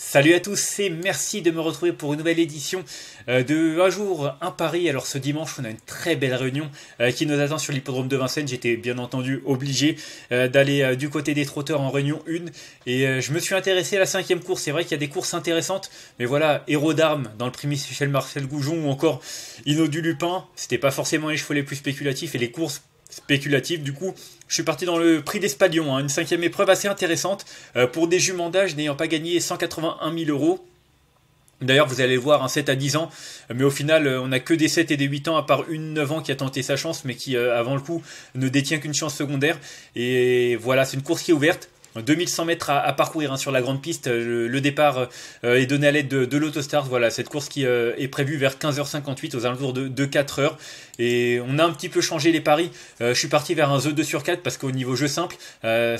Salut à tous et merci de me retrouver pour une nouvelle édition euh, de Un jour, un Paris. Alors ce dimanche, on a une très belle réunion euh, qui nous attend sur l'hippodrome de Vincennes. J'étais bien entendu obligé euh, d'aller du côté des trotteurs en réunion 1 et je me suis intéressé à la cinquième course. C'est vrai qu'il y a des courses intéressantes, mais voilà, héros d'armes dans le prix Michel Marcel Goujon ou encore Inno du Lupin, c'était pas forcément les chevaux les plus spéculatifs et les courses spéculatif. Du coup, je suis parti dans le prix d'Espadion, hein, une cinquième épreuve assez intéressante euh, pour des juments d'âge n'ayant pas gagné 181 000 euros. D'ailleurs, vous allez voir, un hein, 7 à 10 ans, mais au final, euh, on n'a que des 7 et des 8 ans, à part une 9 ans qui a tenté sa chance, mais qui, euh, avant le coup, ne détient qu'une chance secondaire. Et voilà, c'est une course qui est ouverte. 2100 mètres à, parcourir hein, sur la grande piste. Euh, le, départ euh, est donné à l'aide de, de Voilà, cette course qui euh, est prévue vers 15h58 aux alentours de, 4h. Et on a un petit peu changé les paris. je suis parti vers un 2 sur 4 parce qu'au niveau jeu simple, ça,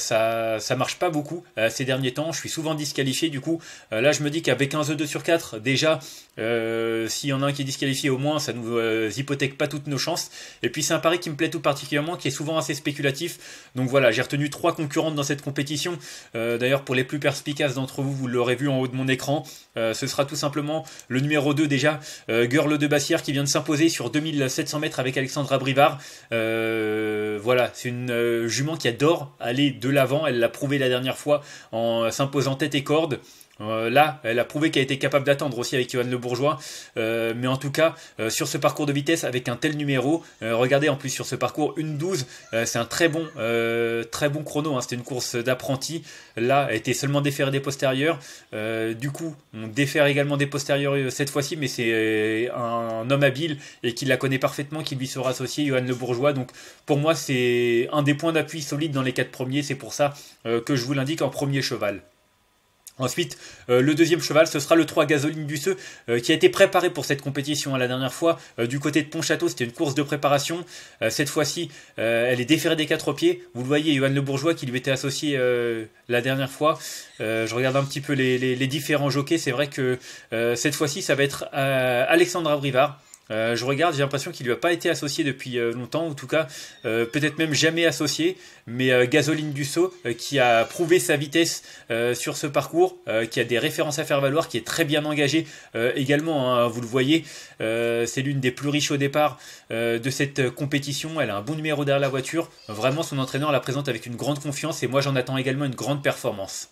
ça marche pas beaucoup ces derniers temps. Je suis souvent disqualifié. Du coup, là, je me dis qu'avec un 2 sur 4, déjà, s'il y en a un qui est disqualifié au moins, ça nous hypothèque pas toutes nos chances. Et puis, c'est un pari qui me plaît tout particulièrement, qui est souvent assez spéculatif. Donc voilà, j'ai retenu trois concurrentes dans cette compétition. Euh, d'ailleurs, pour les plus perspicaces d'entre vous, vous l'aurez vu en haut de mon écran, euh, ce sera tout simplement le numéro 2 déjà, euh, Girl de Bassière qui vient de s'imposer sur 2700 mètres avec Alexandra Brivard. voilà, c'est une jument qui adore aller de l'avant, elle l'a prouvé la dernière fois en s'imposant tête et corde. Euh, là, elle a prouvé qu'elle était capable d'attendre aussi avec Johan Le Bourgeois. Euh, mais en tout cas, euh, sur ce parcours de vitesse, avec un tel numéro, regardez en plus sur ce parcours, une 12, c'est un très bon, très bon chrono. Hein. C'était une course d'apprenti. Là, elle était seulement déférée des postérieurs. du coup, on défère également des postérieurs cette fois-ci, mais c'est un homme habile et qui la connaît parfaitement, qui lui sera associé, Johan Le Bourgeois. Donc, pour moi, c'est un des points d'appui solides dans les quatre premiers. C'est pour ça que je vous l'indique en premier cheval. Ensuite, euh, le deuxième cheval, ce sera le 3 Gasoline du euh, qui a été préparé pour cette compétition à hein, la dernière fois euh, du côté de Pontchâteau. C'était une course de préparation. cette fois-ci, elle est déférée des quatre pieds. Vous le voyez, Johan Le Bourgeois qui lui était associé la dernière fois. je regarde un petit peu les, les différents jockeys. C'est vrai que cette fois-ci, ça va être Alexandre Brivard. Euh, je regarde, j'ai l'impression qu'il lui a pas été associé depuis euh, longtemps, en tout cas euh, peut-être même jamais associé. Mais Gasoline Dussault, qui a prouvé sa vitesse sur ce parcours, qui a des références à faire valoir, qui est très bien engagé également. Hein, vous le voyez, c'est l'une des plus riches au départ de cette compétition. Elle a un bon numéro derrière la voiture. Vraiment, son entraîneur la présente avec une grande confiance et moi j'en attends également une grande performance.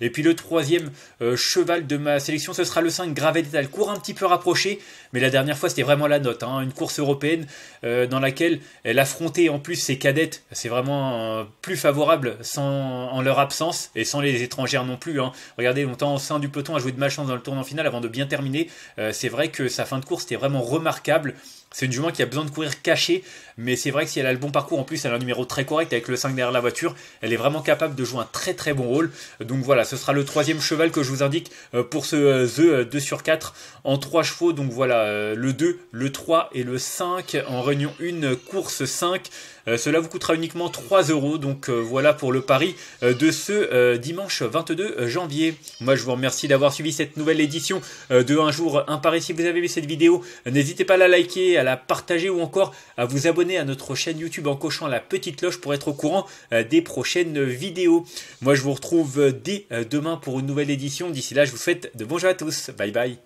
Et puis le troisième euh, cheval de ma sélection, ce sera le 5 elle court un petit peu rapproché, mais la dernière fois c'était vraiment la note. Hein. une course européenne euh, dans laquelle elle affrontait en plus ses cadettes. C'est vraiment euh, plus favorable sans, en leur absence et sans les étrangères non plus. Hein. Regardez, longtemps au sein du peloton à jouer de malchance dans le tournant final avant de bien terminer. c'est vrai que sa fin de course était vraiment remarquable. C'est une jument qui a besoin de courir cachée, mais c'est vrai que si elle a le bon parcours, en plus elle a un numéro très correct avec le 5 derrière la voiture, elle est vraiment capable de jouer un très très bon rôle. Donc voilà, ce sera le troisième cheval que je vous indique euh, pour ce euh, The 2 euh, sur 4 en 3 chevaux. Donc voilà, le 2, le 3 et le 5 en réunion 1, course 5. Euh, cela vous coûtera uniquement 3 euros. Donc euh, voilà pour le pari euh, de ce dimanche 22 janvier. Moi je vous remercie d'avoir suivi cette nouvelle édition de Un jour un pari. Si vous avez vu cette vidéo, n'hésitez pas à la liker, à la partager ou encore à vous abonner à notre chaîne YouTube en cochant la petite cloche pour être au courant des prochaines vidéos. Moi je vous retrouve dès demain pour une nouvelle édition. D'ici là, je vous souhaite de bons à tous. Bye bye.